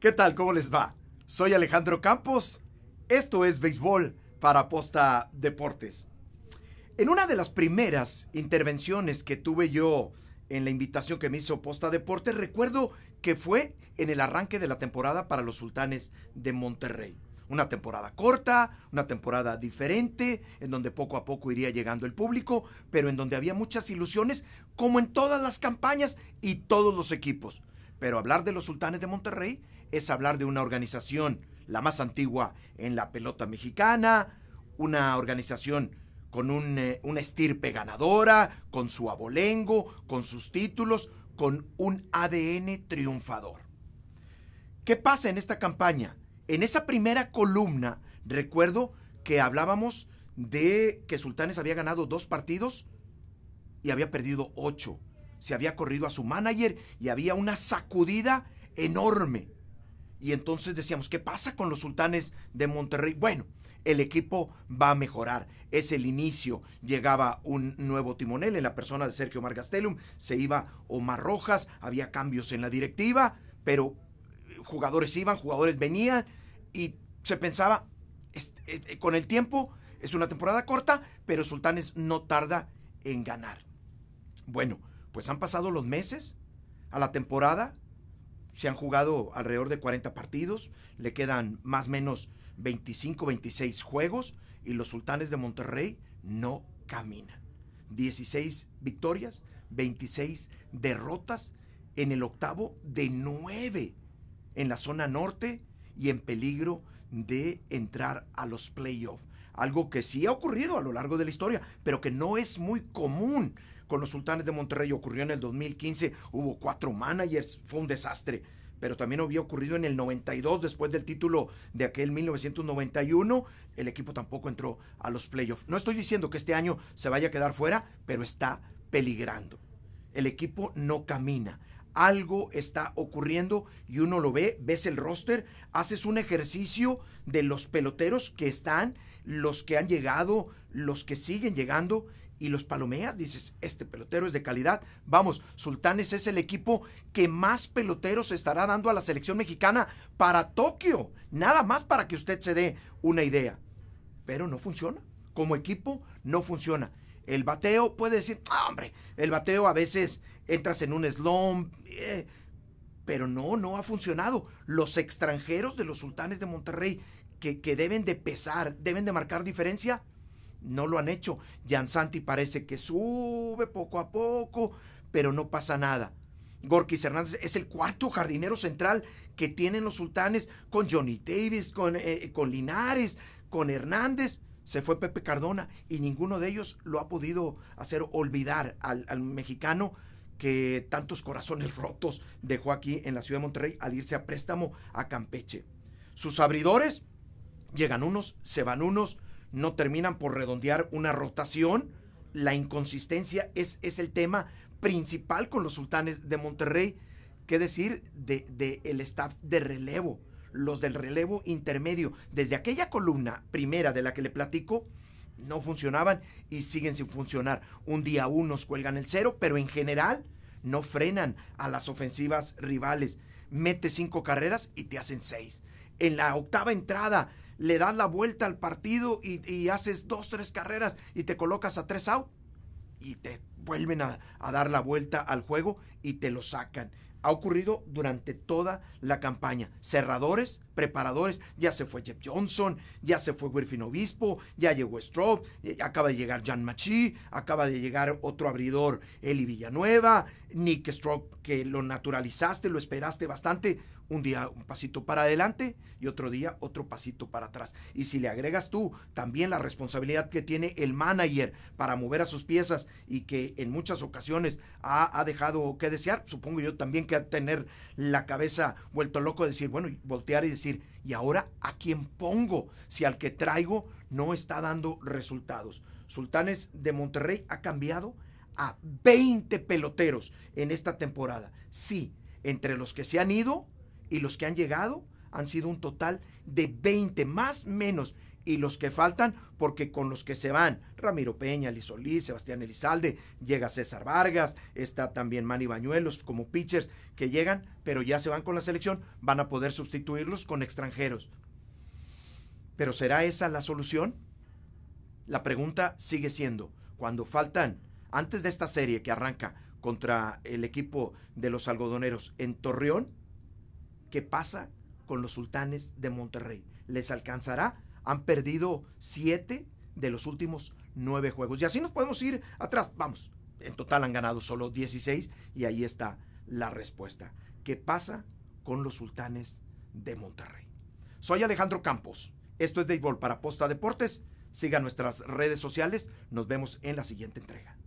¿Qué tal? ¿Cómo les va? Soy Alejandro Campos. Esto es Béisbol para Posta Deportes. En una de las primeras intervenciones que tuve yo en la invitación que me hizo Posta Deportes, recuerdo que fue en el arranque de la temporada para los Sultanes de Monterrey. Una temporada corta, una temporada diferente, en donde poco a poco iría llegando el público, pero en donde había muchas ilusiones, como en todas las campañas y todos los equipos. Pero hablar de los sultanes de Monterrey es hablar de una organización, la más antigua en la pelota mexicana, una organización con eh, una estirpe ganadora, con su abolengo, con sus títulos, con un ADN triunfador. ¿Qué pasa en esta campaña? En esa primera columna, recuerdo que hablábamos de que Sultanes había ganado dos partidos y había perdido ocho se había corrido a su manager y había una sacudida enorme. Y entonces decíamos, ¿qué pasa con los sultanes de Monterrey? Bueno, el equipo va a mejorar. Es el inicio. Llegaba un nuevo timonel en la persona de Sergio Margastelum, se iba Omar Rojas, había cambios en la directiva, pero eh, jugadores iban, jugadores venían y se pensaba, eh, eh, con el tiempo, es una temporada corta, pero Sultanes no tarda en ganar. Bueno, pues han pasado los meses a la temporada, se han jugado alrededor de 40 partidos, le quedan más o menos 25, 26 juegos y los sultanes de Monterrey no caminan. 16 victorias, 26 derrotas en el octavo de 9 en la zona norte y en peligro de entrar a los playoffs. Algo que sí ha ocurrido a lo largo de la historia, pero que no es muy común con los Sultanes de Monterrey ocurrió en el 2015, hubo cuatro managers, fue un desastre. Pero también había ocurrido en el 92, después del título de aquel 1991, el equipo tampoco entró a los playoffs. No estoy diciendo que este año se vaya a quedar fuera, pero está peligrando. El equipo no camina algo está ocurriendo y uno lo ve, ves el roster, haces un ejercicio de los peloteros que están, los que han llegado, los que siguen llegando y los palomeas, dices, este pelotero es de calidad. Vamos, Sultanes es el equipo que más peloteros estará dando a la selección mexicana para Tokio. Nada más para que usted se dé una idea. Pero no funciona. Como equipo no funciona. El bateo puede decir, ah, hombre, el bateo a veces entras en un slump. Eh", pero no, no ha funcionado. Los extranjeros de los sultanes de Monterrey que, que deben de pesar, deben de marcar diferencia, no lo han hecho. Santi parece que sube poco a poco, pero no pasa nada. Gorkis Hernández es el cuarto jardinero central que tienen los sultanes con Johnny Davis, con, eh, eh, con Linares, con Hernández. Se fue Pepe Cardona y ninguno de ellos lo ha podido hacer olvidar al, al mexicano que tantos corazones rotos dejó aquí en la ciudad de Monterrey al irse a préstamo a Campeche. Sus abridores llegan unos, se van unos, no terminan por redondear una rotación. La inconsistencia es, es el tema principal con los sultanes de Monterrey. ¿Qué decir del de, el staff de relevo? Los del relevo intermedio. Desde aquella columna primera de la que le platico, no funcionaban y siguen sin funcionar. Un día unos cuelgan el cero, pero en general no frenan a las ofensivas rivales. Mete cinco carreras y te hacen seis. En la octava entrada le das la vuelta al partido y, haces dos, tres carreras y te colocas a tres out y te vuelven a, a, dar la vuelta al juego y te lo sacan. Ha ocurrido durante toda la campaña. Cerradores preparadores. Ya se fue Jeff Johnson, ya se fue Griffin Obispo, ya llegó Strobe, eh, acaba de llegar Jan Machi, acaba de llegar otro abridor, Eli Villanueva, Nick Strobe, que lo naturalizaste, lo esperaste bastante. Un día un pasito para adelante y otro día otro pasito para atrás. Y si le agregas tú también la responsabilidad que tiene el manager para mover a sus piezas y que en muchas ocasiones ha, dejado que desear, supongo yo también que tener la cabeza vuelto loco, decir, bueno, voltear y decir, y ahora, ¿a quién pongo si al que traigo no está dando resultados? Sultanes de Monterrey ha cambiado a 20 peloteros en esta temporada. Sí, entre los que se han ido y los que han llegado, han sido un total de 20, más menos y los que faltan, porque con los que se van, Ramiro Peña, Lizolí, Sebastián Elizalde, llega César Vargas, está también Manny Bañuelos como pitchers que llegan, pero ya se van con la selección, van a poder sustituirlos con extranjeros. Pero ¿será esa la solución? La pregunta sigue siendo, cuando faltan, antes de esta serie que arranca contra el equipo de los algodoneros en Torreón, ¿qué pasa con los sultanes de Monterrey? ¿Les alcanzará han perdido siete de los últimos nueve juegos. Y así nos podemos ir atrás. Vamos, en total han ganado solo 16 y ahí está la respuesta. ¿Qué pasa con los sultanes de Monterrey? Soy Alejandro Campos. Esto es Béisbol para Posta Deportes. Siga nuestras redes sociales. Nos vemos en la siguiente entrega.